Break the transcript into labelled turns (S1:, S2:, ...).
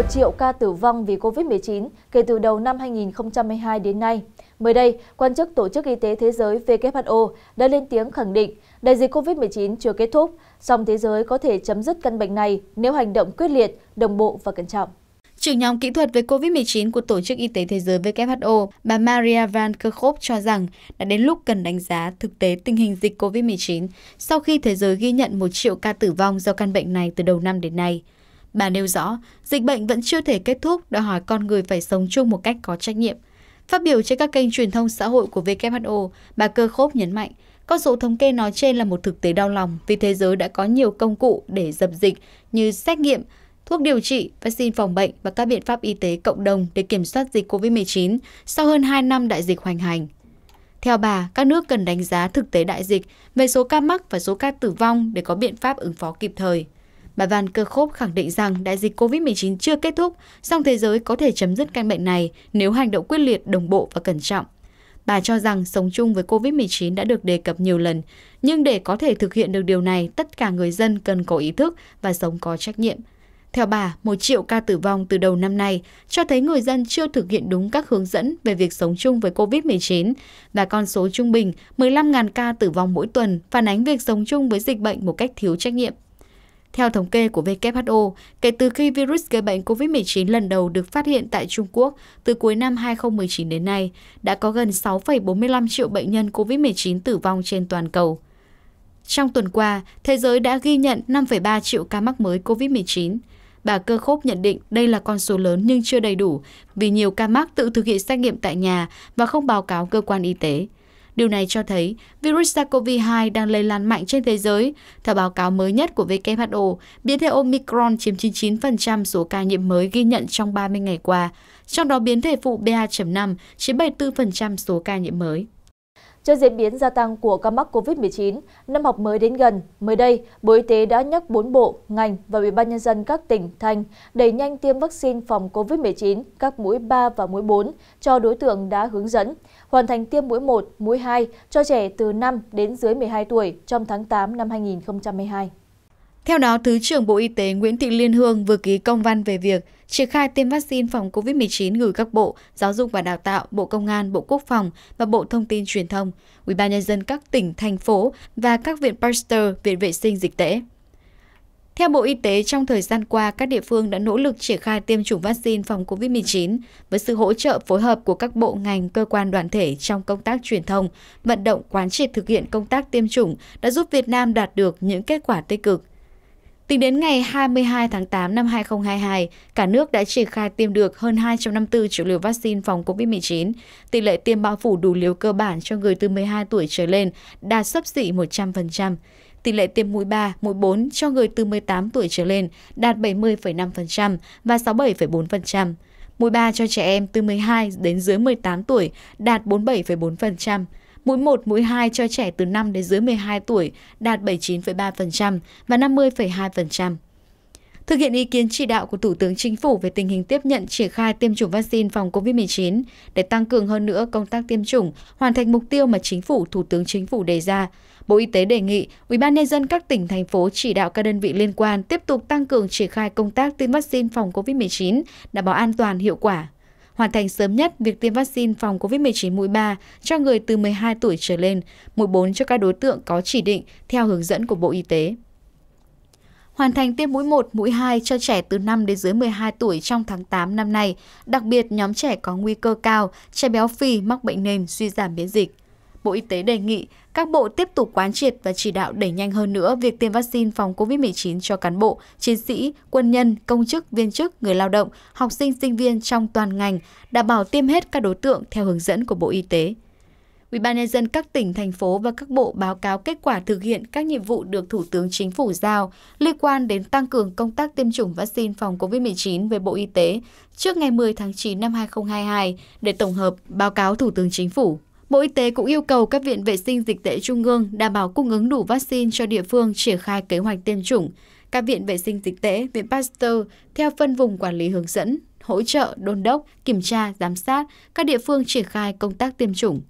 S1: một triệu ca tử vong vì covid 19 kể từ đầu năm 2022 đến nay mới đây quan chức tổ chức y tế thế giới who đã lên tiếng khẳng định đại dịch covid 19 chưa kết thúc song thế giới có thể chấm dứt căn bệnh này nếu hành động quyết liệt đồng bộ và cẩn trọng Trưởng nhóm kỹ thuật về COVID-19 của
S2: Tổ chức Y tế Thế giới WHO, bà Maria Van Kerkhove cho rằng đã đến lúc cần đánh giá thực tế tình hình dịch COVID-19 sau khi thế giới ghi nhận một triệu ca tử vong do căn bệnh này từ đầu năm đến nay. Bà nêu rõ, dịch bệnh vẫn chưa thể kết thúc, đòi hỏi con người phải sống chung một cách có trách nhiệm. Phát biểu trên các kênh truyền thông xã hội của WHO, bà Cơ Khốp nhấn mạnh, con số thống kê nói trên là một thực tế đau lòng vì thế giới đã có nhiều công cụ để dập dịch như xét nghiệm, thuốc điều trị, vaccine phòng bệnh và các biện pháp y tế cộng đồng để kiểm soát dịch COVID-19 sau hơn 2 năm đại dịch hoành hành. Theo bà, các nước cần đánh giá thực tế đại dịch về số ca mắc và số ca tử vong để có biện pháp ứng phó kịp thời. Bà Van Kerkhove khẳng định rằng đại dịch COVID-19 chưa kết thúc, song thế giới có thể chấm dứt căn bệnh này nếu hành động quyết liệt, đồng bộ và cẩn trọng. Bà cho rằng sống chung với COVID-19 đã được đề cập nhiều lần, nhưng để có thể thực hiện được điều này, tất cả người dân cần có ý thức và sống có trách nhiệm. Theo bà, một triệu ca tử vong từ đầu năm nay cho thấy người dân chưa thực hiện đúng các hướng dẫn về việc sống chung với COVID-19 và con số trung bình 15.000 ca tử vong mỗi tuần phản ánh việc sống chung với dịch bệnh một cách thiếu trách nhiệm. Theo thống kê của WHO, kể từ khi virus gây bệnh COVID-19 lần đầu được phát hiện tại Trung Quốc từ cuối năm 2019 đến nay, đã có gần 6,45 triệu bệnh nhân COVID-19 tử vong trên toàn cầu. Trong tuần qua, thế giới đã ghi nhận 5,3 triệu ca mắc mới COVID-19. Bà Cơ Khốp nhận định đây là con số lớn nhưng chưa đầy đủ vì nhiều ca mắc tự thực hiện xét nghiệm tại nhà và không báo cáo cơ quan y tế. Điều này cho thấy virus SARS-CoV-2 đang lây lan mạnh trên thế giới. Theo báo cáo mới nhất của WHO, biến thể Omicron chiếm 99% số ca nhiễm mới ghi nhận trong 30 ngày qua, trong đó biến thể phụ BA.5 chiếm 74% số ca nhiễm mới
S1: trước diễn biến gia tăng của ca mắc covid một chín năm học mới đến gần mới đây bộ y tế đã nhắc bốn bộ ngành và ủy ban nhân dân các tỉnh thành đẩy nhanh tiêm vaccine phòng covid một chín các mũi ba và mũi bốn cho đối tượng đã hướng dẫn hoàn thành tiêm mũi một mũi hai cho trẻ từ năm đến dưới một hai tuổi trong tháng tám năm hai nghìn hai mươi hai
S2: theo đó thứ trưởng bộ y tế nguyễn thị liên hương vừa ký công văn về việc triển khai tiêm vaccine phòng COVID-19 gửi các bộ Giáo dục và Đào tạo, Bộ Công an, Bộ Quốc phòng và Bộ Thông tin Truyền thông, ubnd các tỉnh, thành phố và các viện Pasteur, viện vệ sinh dịch tễ. Theo Bộ Y tế, trong thời gian qua, các địa phương đã nỗ lực triển khai tiêm chủng vaccine phòng COVID-19 với sự hỗ trợ phối hợp của các bộ ngành, cơ quan đoàn thể trong công tác truyền thông, vận động quán triệt thực hiện công tác tiêm chủng đã giúp Việt Nam đạt được những kết quả tích cực. Tính đến ngày 22 tháng 8 năm 2022, cả nước đã triển khai tiêm được hơn 254 triệu liều vaccine phòng COVID-19. Tỷ lệ tiêm bao phủ đủ liều cơ bản cho người từ 12 tuổi trở lên đạt sấp xỉ 100%. Tỷ lệ tiêm mũi 3, mũi 4 cho người từ 18 tuổi trở lên đạt 70,5% và 67,4%. Mũi 3 cho trẻ em từ 12 đến dưới 18 tuổi đạt 47,4% mũi 1, mũi 2 cho trẻ từ 5 đến dưới 12 tuổi đạt 79,3% và 50,2%. Thực hiện ý kiến chỉ đạo của Thủ tướng Chính phủ về tình hình tiếp nhận triển khai tiêm chủng vaccine phòng COVID-19 để tăng cường hơn nữa công tác tiêm chủng, hoàn thành mục tiêu mà Chính phủ, Thủ tướng Chính phủ đề ra, Bộ Y tế đề nghị ubnd các tỉnh, thành phố chỉ đạo các đơn vị liên quan tiếp tục tăng cường triển khai công tác tiêm vaccine phòng COVID-19, đảm bảo an toàn, hiệu quả hoàn thành sớm nhất việc tiêm vaccine phòng COVID-19 mũi 3 cho người từ 12 tuổi trở lên, mũi 4 cho các đối tượng có chỉ định theo hướng dẫn của Bộ Y tế. Hoàn thành tiêm mũi 1, mũi 2 cho trẻ từ 5 đến dưới 12 tuổi trong tháng 8 năm nay, đặc biệt nhóm trẻ có nguy cơ cao, trẻ béo phì, mắc bệnh nền, suy giảm miễn dịch. Bộ Y tế đề nghị các bộ tiếp tục quán triệt và chỉ đạo đẩy nhanh hơn nữa việc tiêm vaccine phòng COVID-19 cho cán bộ, chiến sĩ, quân nhân, công chức, viên chức, người lao động, học sinh, sinh viên trong toàn ngành, đảm bảo tiêm hết các đối tượng theo hướng dẫn của Bộ Y tế. UBND các tỉnh, thành phố và các bộ báo cáo kết quả thực hiện các nhiệm vụ được Thủ tướng Chính phủ giao liên quan đến tăng cường công tác tiêm chủng vaccine phòng COVID-19 với Bộ Y tế trước ngày 10 tháng 9 năm 2022 để tổng hợp báo cáo Thủ tướng Chính phủ. Bộ Y tế cũng yêu cầu các viện vệ sinh dịch tễ trung ương đảm bảo cung ứng đủ vaccine cho địa phương triển khai kế hoạch tiêm chủng. Các viện vệ sinh dịch tễ, viện Pasteur theo phân vùng quản lý hướng dẫn, hỗ trợ, đôn đốc, kiểm tra, giám sát các địa phương triển khai công tác tiêm chủng.